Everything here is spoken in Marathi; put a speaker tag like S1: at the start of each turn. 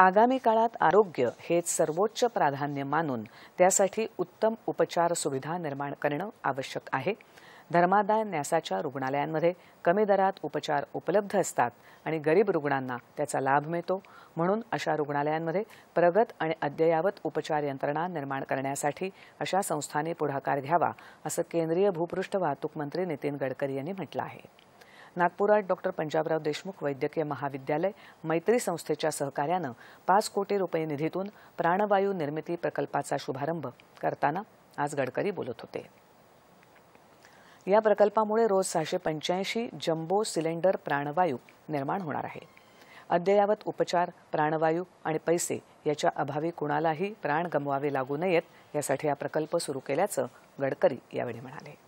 S1: आगामी काळात आरोग्य हेच सर्वोच्च प्राधान्य मानून त्यासाठी उत्तम उपचार सुविधा निर्माण करणं आवश्यक आहे धर्मादाय न्यासाच्या रुग्णालयांमध्ये कमी दरात उपचार उपलब्ध असतात आणि गरीब रुग्णांना त्याचा लाभ मिळतो म्हणून अशा रुग्णालयांमध्ये प्रगत आणि अद्ययावत उपचार यंत्रणा निर्माण करण्यासाठी अशा संस्थांनी पुढाकार घ्यावा असं केंद्रीय भूपृष्ठ वाहतूक मंत्री नितीन गडकरी यांनी म्हटलं आहे नागपुरात डॉक्टर पंजाबराव देशमुख वैद्यकीय महाविद्यालय मैत्री संस्थेच्या सहकार्यानं पाच कोटी रुपये निधीतून प्राणवायू निर्मिती प्रकल्पाचा शुभारंभ करताना आज गडकरी बोलत होते या प्रकल्पामुळे रोज सहाशे पंच्याऐंशी जम्बो सिलेंडर प्राणवायू निर्माण होणार आहे अद्ययावत उपचार प्राणवायू आणि पैसे याच्या अभावी कुणालाही प्राण गमवावे लागू नयेत यासाठी हा प्रकल्प सुरू केल्याचं गडकरी यावेळी म्हणाले